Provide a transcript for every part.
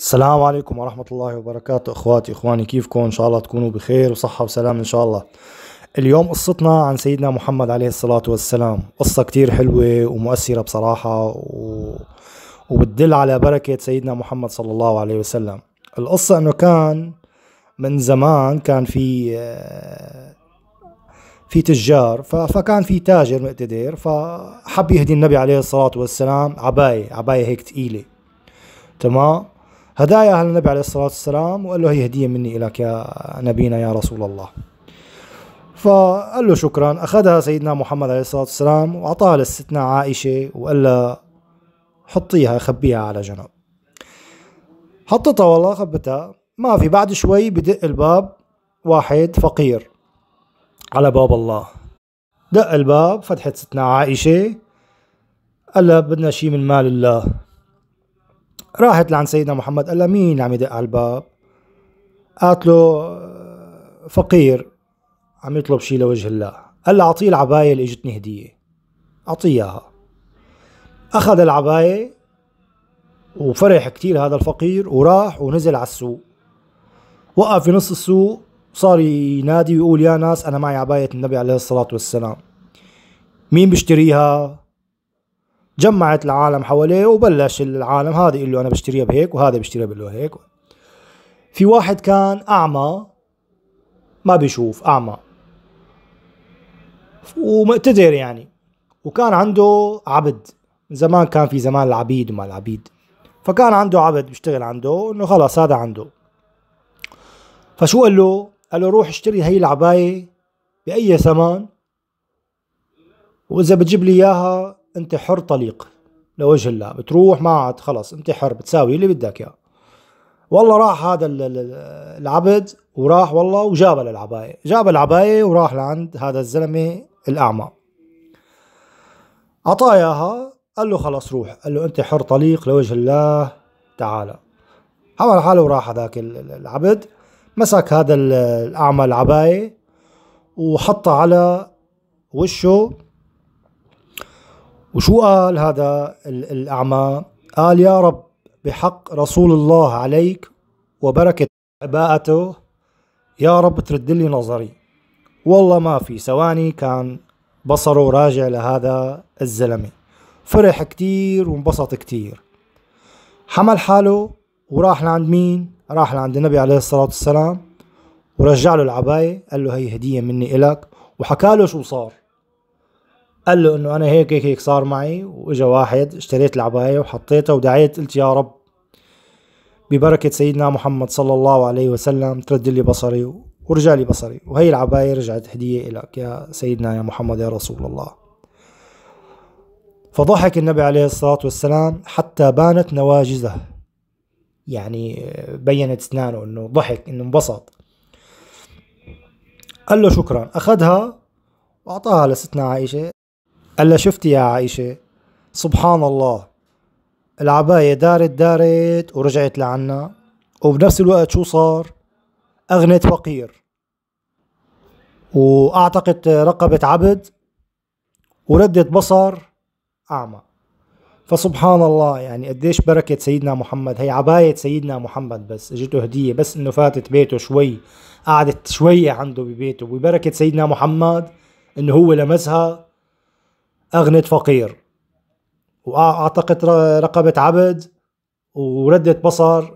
السلام عليكم ورحمة الله وبركاته اخواتي اخواني كيفكم ان شاء الله تكونوا بخير وصحة وسلام ان شاء الله اليوم قصتنا عن سيدنا محمد عليه الصلاة والسلام قصة كتير حلوة ومؤثرة بصراحة و... وبتدل على بركة سيدنا محمد صلى الله عليه وسلم القصة انه كان من زمان كان في آه، في تجار فكان في تاجر مقتدر فحب يهدي النبي عليه الصلاة والسلام عباية عباية هيك تقيلة تمام هدايا أهل النبي عليه الصلاة والسلام وقال له هي هدية مني لك يا نبينا يا رسول الله فقال له شكرا أخذها سيدنا محمد عليه الصلاة والسلام وأعطاها لستنا عائشة وقال لها حطيها خبيها على جنب حطتها والله خبتها ما في بعد شوي بدق الباب واحد فقير على باب الله دق الباب فتحت ستنا عائشة قال لها بدنا شي من مال الله راحت لعند سيدنا محمد قال مين عم يدق على الباب قالت له فقير عم يطلب شيء لوجه الله قال له اعطيه العبايه اللي اجتني هديه اعطيه اياها اخذ العبايه وفرح كتير هذا الفقير وراح ونزل على السوق وقف في نص السوق صار ينادي ويقول يا ناس انا معي عبايه النبي عليه الصلاه والسلام مين بيشتريها جمعت العالم حواليه وبلش العالم هذا يقول له انا بشتريها بهيك وهذا بشتريها له هيك في واحد كان اعمى ما بيشوف اعمى ومقتدر يعني وكان عنده عبد زمان كان في زمان العبيد وما العبيد فكان عنده عبد بيشتغل عنده انه خلص هذا عنده فشو قال له قال له روح اشتري هي العباية بأي ثمن وإذا بتجيب لي إياها انت حر طليق لوجه الله بتروح ما عاد خلص انت حر بتساوي اللي بدك اياه والله راح هذا العبد وراح والله وجاب العباية جاب العباية وراح لعند هذا الزلمة الأعمى أعطاه قال له خلص روح قال له أنت حر طليق لوجه الله تعالى عمل حاله وراح هذاك العبد مسك هذا الأعمى العباية وحطها على وشه وشو قال هذا الأعمى قال يا رب بحق رسول الله عليك وبركة عباءته يا رب ترد لي نظري والله ما في ثواني كان بصره راجع لهذا الزلمة فرح كتير وانبسط كتير حمل حاله وراح لعند مين راح لعند النبي عليه الصلاة والسلام ورجع له العباية قال له هي هدية مني إلك وحكى له شو صار قال له انه انا هيك هيك هيك صار معي واجا واحد اشتريت العباية وحطيتها ودعيت قلت يا رب ببركة سيدنا محمد صلى الله عليه وسلم ترد لي بصري ورجع لي بصري وهي العباية رجعت هدية لك يا سيدنا يا محمد يا رسول الله فضحك النبي عليه الصلاة والسلام حتى بانت نواجذه يعني بينت اسنانه انه ضحك انه انبسط قال له شكرا اخذها واعطاها لستنا عائشة قال شفتي يا عائشة سبحان الله العباية دارت دارت ورجعت لعنا وبنفس الوقت شو صار أغنت فقير وأعتقت رقبة عبد وردت بصر أعمى فسبحان الله يعني قديش بركة سيدنا محمد هي عباية سيدنا محمد بس اجته هدية بس انه فاتت بيته شوي قعدت شوية عنده ببيته ببركة سيدنا محمد انه هو لمسها أغنت فقير وأعتقت رقبة عبد وردت بصر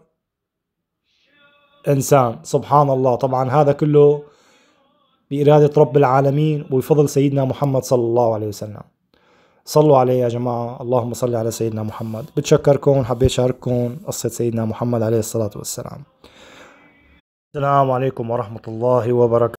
إنسان سبحان الله طبعا هذا كله بإرادة رب العالمين وبفضل سيدنا محمد صلى الله عليه وسلم صلوا عليه يا جماعة اللهم صل على سيدنا محمد بتشكركم حبيت أشارككم قصة سيدنا محمد عليه الصلاة والسلام السلام عليكم ورحمة الله وبركاته